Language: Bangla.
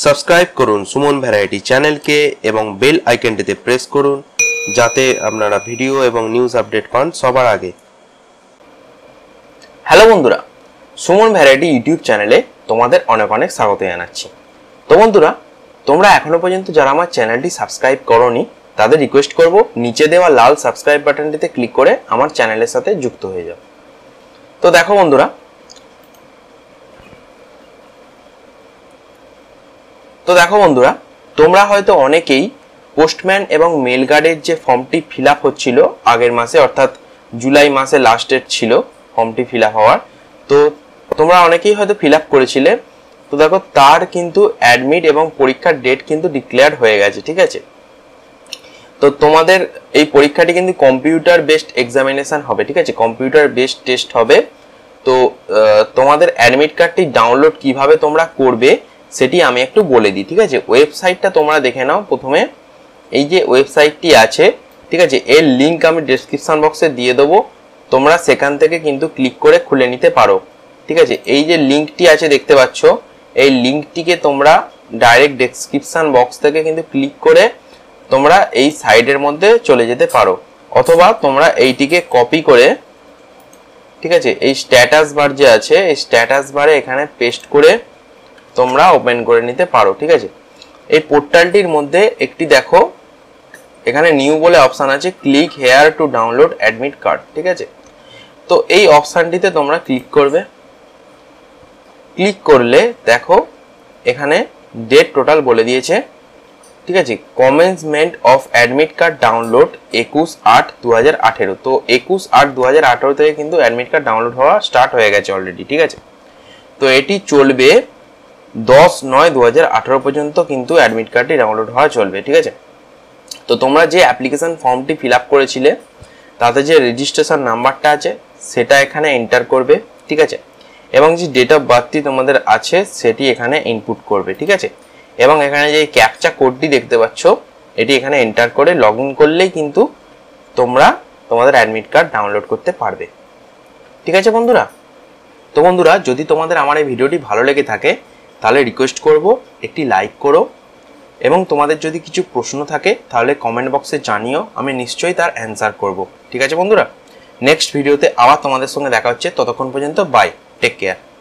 সাবস্ক্রাইব করুন সুমন ভ্যারাইটি চ্যানেলকে এবং বেল আইকনটিতে প্রেস করুন যাতে আপনারা ভিডিও এবং নিউজ আপডেট পান সবার আগে হ্যালো বন্ধুরা সুমন ভ্যারাইটি ইউটিউব চ্যানেলে তোমাদের অনেক অনেক স্বাগত জানাচ্ছি তো বন্ধুরা তোমরা এখনো পর্যন্ত যারা আমার চ্যানেলটি সাবস্ক্রাইব করনি তাদের রিকোয়েস্ট করব নিচে দেওয়া লাল সাবস্ক্রাইব বাটনটিতে ক্লিক করে আমার চ্যানেলের সাথে যুক্ত হয়ে যাও তো দেখো বন্ধুরা তো দেখো বন্ধুরা তোমরা হয়তো অনেকেই পোস্টম্যান এবং মেলগার্ডের যে ফর্মটি ফিল আপ হচ্ছিল আগের মাসে অর্থাৎ জুলাই মাসে লাস্ট ডেট ছিল ফর্মটি ফিল আপ হওয়ার তো তোমরা অনেকেই হয়তো ফিল আপ করেছিলে তো দেখো তার কিন্তু অ্যাডমিট এবং পরীক্ষার ডেট কিন্তু ডিক্লেয়ার হয়ে গেছে ঠিক আছে তো তোমাদের এই পরীক্ষাটি কিন্তু কম্পিউটার বেসড এক্সামিনেশান হবে ঠিক আছে কম্পিউটার বেসড টেস্ট হবে তো তোমাদের অ্যাডমিট কার্ডটি ডাউনলোড কিভাবে তোমরা করবে সেটি আমি একটু বলে দিই ঠিক আছে ওয়েবসাইটটা তোমরা দেখে নাও প্রথমে এই যে ওয়েবসাইটটি আছে ঠিক আছে এর লিঙ্ক আমি ডেসক্রিপশান বক্সে দিয়ে দেবো তোমরা সেখান থেকে কিন্তু ক্লিক করে খুলে নিতে পারো ঠিক আছে এই যে লিঙ্কটি আছে দেখতে পাচ্ছ এই লিঙ্কটিকে তোমরা ডাইরেক্ট ডিসক্রিপশান বক্স থেকে কিন্তু ক্লিক করে তোমরা এই সাইডের মধ্যে চলে যেতে পারো অথবা তোমরা এইটিকে কপি করে ঠিক আছে এই স্ট্যাটাস বার যে আছে এই স্ট্যাটাস বারে এখানে পেস্ট করে তোমরা ওপেন করে নিতে পারো ঠিক আছে এই পোর্টালটির মধ্যে একটি দেখো এখানে নিউ বলে অপশান আছে click here to download admit card ঠিক আছে তো এই অপশানটিতে তোমরা ক্লিক করবে ক্লিক করলে দেখো এখানে ডেট টোটাল বলে দিয়েছে ঠিক আছে commencement of admit card download একুশ আট দু হাজার আঠেরো তো একুশ আট দু হাজার আঠেরো থেকে কিন্তু অ্যাডমিট কার্ড ডাউনলোড হওয়া স্টার্ট হয়ে গেছে অলরেডি ঠিক আছে তো এটি চলবে দশ নয় দু পর্যন্ত কিন্তু অ্যাডমিট কার্ডটি ডাউনলোড হওয়া চলবে ঠিক আছে তো তোমরা যে অ্যাপ্লিকেশান ফর্মটি ফিল আপ করেছিলে তাতে যে রেজিস্ট্রেশন নাম্বারটা আছে সেটা এখানে এন্টার করবে ঠিক আছে এবং যে ডেট অফ বার্থটি তোমাদের আছে সেটি এখানে ইনপুট করবে ঠিক আছে এবং এখানে যে ক্যাপচা কোডটি দেখতে পাচ্ছ এটি এখানে এন্টার করে লগ ইন করলেই কিন্তু তোমরা তোমাদের অ্যাডমিট কার্ড ডাউনলোড করতে পারবে ঠিক আছে বন্ধুরা তো বন্ধুরা যদি তোমাদের আমার এই ভিডিওটি ভালো লেগে থাকে তাহলে রিকোয়েস্ট করব একটি লাইক করো এবং তোমাদের যদি কিছু প্রশ্ন থাকে তাহলে কমেন্ট বক্সে জানিও আমি নিশ্চয়ই তার অ্যান্সার করব ঠিক আছে বন্ধুরা নেক্সট ভিডিওতে আবার তোমাদের সঙ্গে দেখা হচ্ছে ততক্ষণ পর্যন্ত বাই টেক কেয়ার